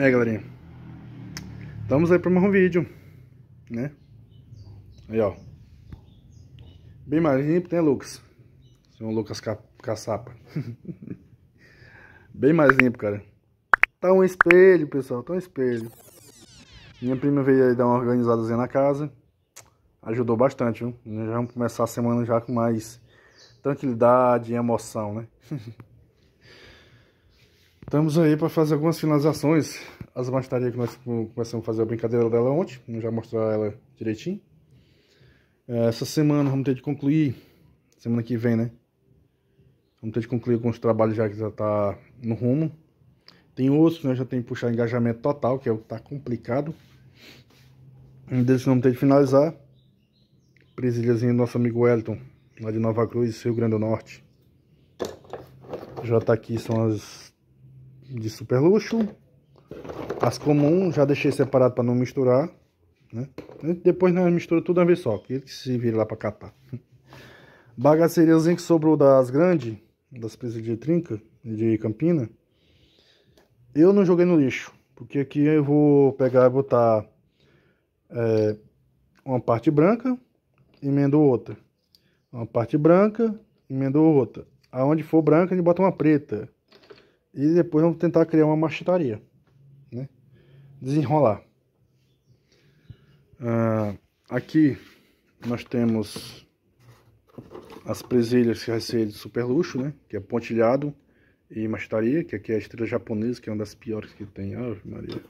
É, galerinha. Estamos aí para mais um vídeo, né? Aí, ó. Bem mais limpo, né, Lucas? Seu Lucas Ca... Caçapa. Bem mais limpo, cara. Tá um espelho, pessoal, tá um espelho. Minha prima veio aí dar uma organizadazinha na casa. Ajudou bastante, viu? Já vamos começar a semana já com mais tranquilidade e emoção, né? Estamos aí para fazer algumas finalizações. As mastarias que nós começamos a fazer a brincadeira dela ontem, vamos já mostrar ela direitinho. É, essa semana vamos ter de concluir, semana que vem, né? Vamos ter de concluir alguns trabalhos já que já está no rumo. Tem outros, né? Já tem que puxar engajamento total, que é o que está complicado. Um deles vamos ter de finalizar. Presilhazinha do nosso amigo Wellington, lá de Nova Cruz, Rio Grande do Norte. Já está aqui, são as de super luxo. As comum já deixei separado para não misturar. Né? Depois nós misturamos tudo uma vez só, que ele que se vira lá para catar. Bagaceiriazinho que sobrou das grandes, das presas de trinca de campina, eu não joguei no lixo, porque aqui eu vou pegar e botar é, uma parte branca, emendo outra. Uma parte branca, emendo outra. Aonde for branca, a gente bota uma preta. E depois vamos tentar criar uma machetaria, né? Desenrolar. Ah, aqui nós temos as presilhas que vai ser de super luxo, né? Que é pontilhado e machetaria, que aqui é a estrela japonesa, que é uma das piores que tem. Ah, Maria.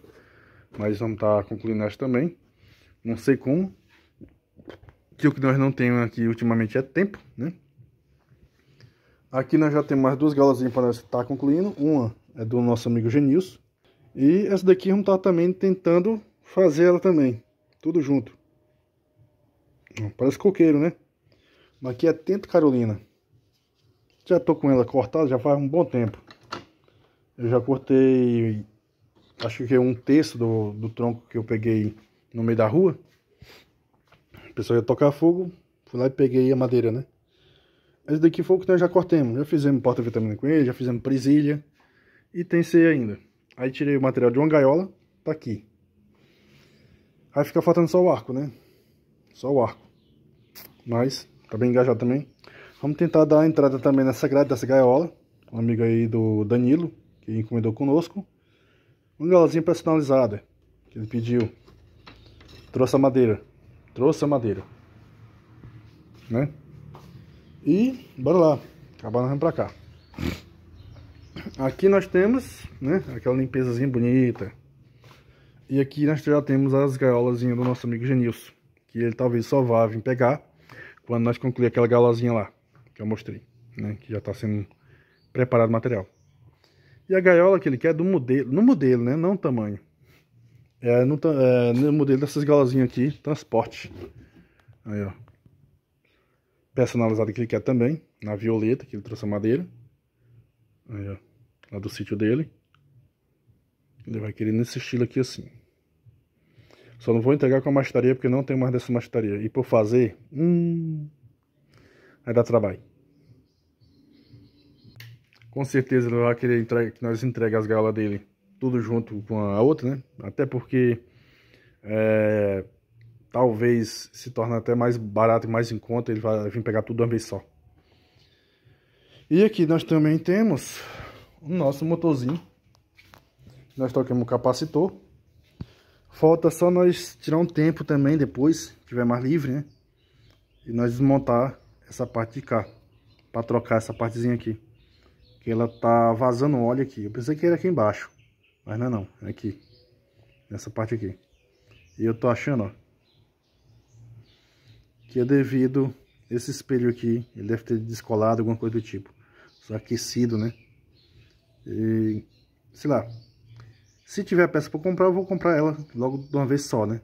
Mas vamos estar tá concluindo essa também. Não sei como. Que o que nós não temos aqui ultimamente é tempo, né? Aqui nós já temos mais duas galazinhas para nós estar tá concluindo. Uma é do nosso amigo Genilson. E essa daqui vamos estar tá também tentando fazer ela também. Tudo junto. Parece coqueiro, né? Mas aqui é Tento Carolina. Já estou com ela cortada já faz um bom tempo. Eu já cortei, acho que é um terço do, do tronco que eu peguei no meio da rua. A pessoal ia tocar fogo, fui lá e peguei a madeira, né? Esse daqui foi o que nós já cortemos. Já fizemos porta-vitamina com ele, já fizemos presilha. E tem C ainda. Aí tirei o material de uma gaiola, tá aqui. Aí fica faltando só o arco, né? Só o arco. Mas, tá bem engajado também. Vamos tentar dar a entrada também nessa grade dessa gaiola. Um amigo aí do Danilo, que encomendou conosco. Uma gaiolazinha personalizada, que ele pediu. Trouxe a madeira. Trouxe a madeira. Né? E bora lá, acabar nós vamos pra cá. Aqui nós temos, né, aquela limpezazinha bonita. E aqui nós já temos as gaiolas do nosso amigo Genilson, que ele talvez só vá vir pegar quando nós concluir aquela gaiola lá, que eu mostrei, né, que já tá sendo preparado o material. E a gaiola que ele quer é do modelo, no modelo, né, não tamanho. É no, é, no modelo dessas gaiolas aqui, transporte. Aí, ó personalizado que ele quer também, na violeta, que ele trouxe a madeira. Aí, ó, lá do sítio dele. Ele vai querer nesse estilo aqui assim. Só não vou entregar com a mastaria porque não tenho mais dessa mastaria. E por fazer, hum, vai dar trabalho. Com certeza ele vai querer entregar, que nós entregamos as galas dele tudo junto com a outra, né? Até porque é, talvez se torne até mais barato e mais em conta, ele vai vir pegar tudo de uma vez só. E aqui nós também temos o nosso motorzinho. Nós toquemos o capacitor. Falta só nós tirar um tempo também depois, que tiver mais livre, né? E nós desmontar essa parte de cá, para trocar essa partezinha aqui. Que ela tá vazando óleo aqui. Eu pensei que era aqui embaixo, mas não é não, é aqui. Nessa parte aqui. E eu tô achando, ó que é devido esse espelho aqui, ele deve ter descolado alguma coisa do tipo, só aquecido, né? E, sei lá, se tiver peça para comprar, eu vou comprar ela logo de uma vez só, né?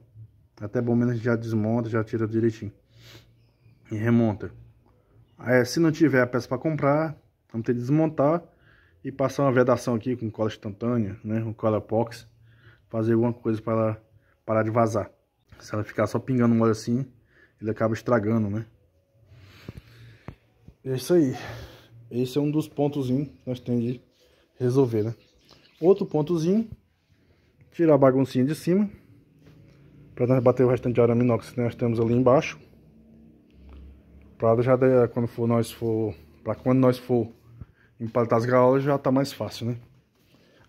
Até bom menos já desmonta, já tira direitinho e remonta. Aí, se não tiver a peça para comprar, vamos ter que desmontar e passar uma vedação aqui com cola instantânea, né? Com cola epox, fazer alguma coisa para ela parar de vazar. Se ela ficar só pingando molho assim, ele acaba estragando, né? É isso aí. Esse é um dos pontozinhos que nós temos de resolver, né? Outro pontozinho, tirar a baguncinha de cima, para nós bater o restante de arame inox que nós temos ali embaixo. Para já quando for nós for, para quando nós for empaletar as gaiolas já tá mais fácil, né?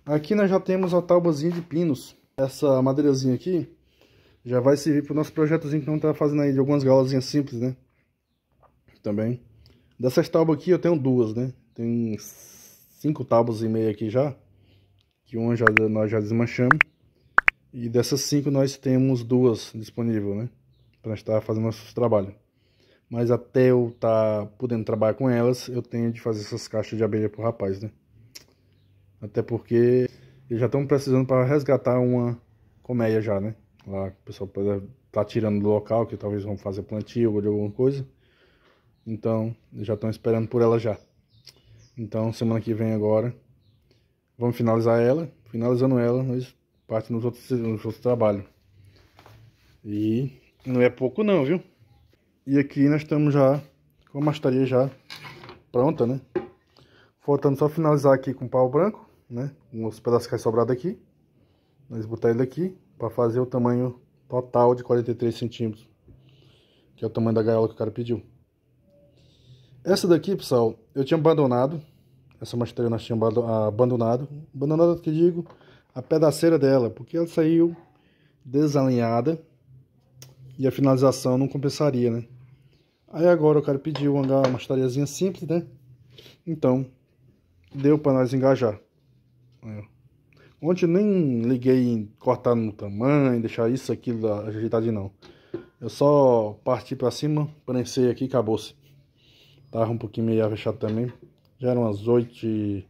Aqui nós já temos a tábuazinha de pinos. Essa madeirazinha aqui, já vai servir pro nosso projetozinho que não tá fazendo aí de algumas galazinhas simples, né? Também. Dessas tábuas aqui eu tenho duas, né? Tem cinco tábuas e meia aqui já. Que uma já, nós já desmanchamos. E dessas cinco nós temos duas disponíveis, né? Pra estar tá fazendo nossos trabalhos. Mas até eu tá podendo trabalhar com elas, eu tenho de fazer essas caixas de abelha pro rapaz, né? Até porque eles já estão precisando para resgatar uma colmeia já, né? Lá o pessoal pode tá tirando do local, que talvez vão fazer plantio ou alguma coisa. Então, já estão esperando por ela já. Então, semana que vem agora, vamos finalizar ela. Finalizando ela, nós partimos nos outros, nos outros trabalhos. E não é pouco não, viu? E aqui nós estamos já com a mastaria já pronta, né? Faltando só finalizar aqui com pau branco, né? Com os pedaços que é sobrado aqui. Nós botar ele aqui para fazer o tamanho total de 43 centímetros, que é o tamanho da gaiola que o cara pediu. Essa daqui, pessoal, eu tinha abandonado, essa masteira nós tínhamos abandonado, abandonado que digo, a pedaceira dela, porque ela saiu desalinhada e a finalização não compensaria, né? Aí agora o cara pediu uma mastariazinha simples, né? Então, deu para nós engajar. Aí, ó. Ontem nem liguei em cortar no tamanho, deixar isso, aquilo ajeitadinho, não. Eu só parti pra cima, prensei aqui e acabou-se. Tava um pouquinho meio fechado também. Já eram as 8 e...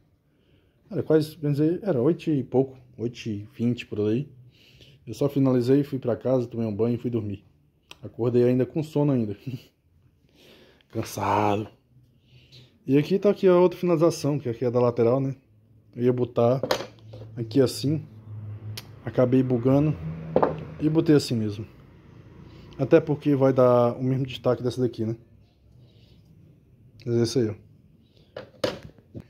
Era quase, vamos dizer, era 8 e pouco, 8 e 20 por aí. Eu só finalizei, fui pra casa, tomei um banho e fui dormir. Acordei ainda com sono ainda. Cansado. E aqui tá aqui a outra finalização, que aqui é da lateral, né? Eu ia botar aqui assim. Acabei bugando e botei assim mesmo. Até porque vai dar o mesmo destaque dessa daqui, né? Mas é isso aí, ó.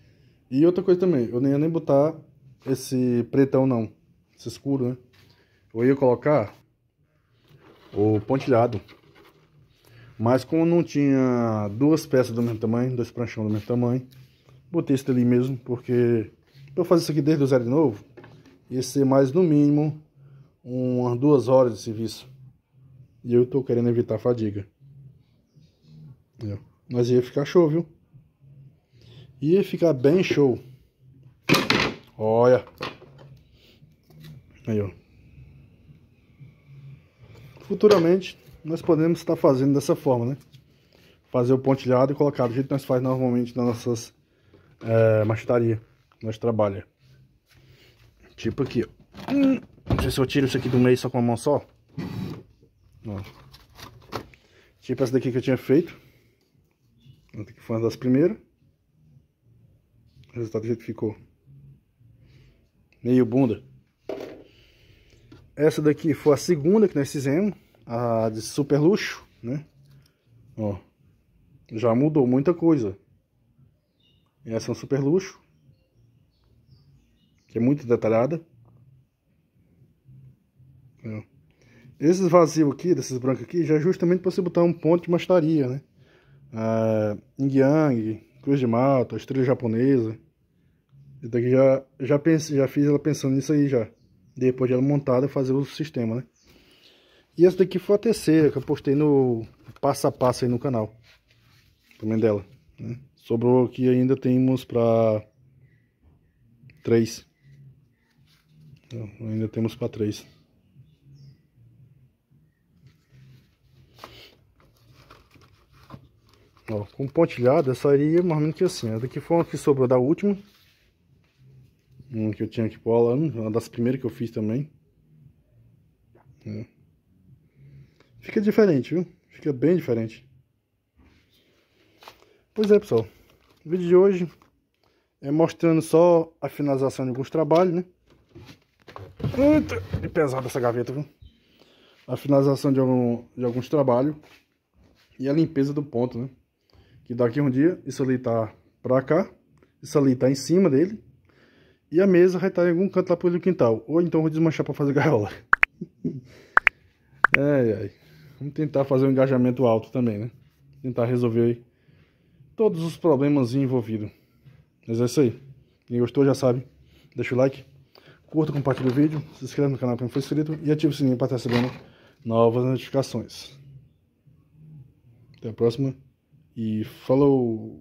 E outra coisa também, eu nem ia nem botar esse pretão não, esse escuro, né? Eu ia colocar o pontilhado. Mas como não tinha duas peças do mesmo tamanho, dois pranchão do mesmo tamanho, botei esse ali mesmo, porque para fazer isso aqui desde o zero de novo, ia ser mais no mínimo umas duas horas de serviço. E eu tô querendo evitar fadiga. Mas ia ficar show, viu? Ia ficar bem show. Olha. Aí, ó. Futuramente, nós podemos estar fazendo dessa forma, né? Fazer o pontilhado e colocar do jeito que nós faz normalmente nas nossas é, nós trabalha. Tipo aqui, ó. Hum, não sei se eu tiro isso aqui do meio só com a mão só. Ó. Tipo essa daqui que eu tinha feito. Que foi uma das primeiras. O resultado do jeito que ficou. Meio bunda. Essa daqui foi a segunda que nós fizemos. A de super luxo, né? Ó. Já mudou muita coisa. essa é um super luxo que é muito detalhada. É. Esses vazios aqui, desses brancos aqui, já é justamente para você botar um ponto de mastaria, né? Ah, Yang, Cruz de Malta, Estrela Japonesa. E daqui já, já, pensei, já fiz ela pensando nisso aí já. Depois de ela montada, fazer o sistema, né? E essa daqui foi a terceira que eu postei no passo a passo aí no canal. Também dela. Né? Sobrou aqui ainda temos para três. Não, ainda temos para três. Ó, com pontilhada sairia mais ou menos que assim. Essa daqui foi uma que sobrou da última. Uma que eu tinha aqui pro Alan, uma das primeiras que eu fiz também. É. Fica diferente, viu? Fica bem diferente. Pois é, pessoal. O vídeo de hoje é mostrando só a finalização de alguns trabalhos, né? Eita, que pesada essa gaveta, viu? A finalização de, algum, de alguns trabalhos e a limpeza do ponto, né? Que daqui um dia, isso ali tá pra cá, isso ali tá em cima dele e a mesa vai estar tá em algum canto lá pro quintal. Ou então vou desmanchar pra fazer gaiola. ai, ai. Vamos tentar fazer um engajamento alto também, né? Tentar resolver todos os problemas envolvidos. Mas é isso aí. Quem gostou já sabe. Deixa o like curta, compartilhe o vídeo, se inscreva no canal para não for inscrito e ative o sininho para estar recebendo novas notificações. Até a próxima e falou!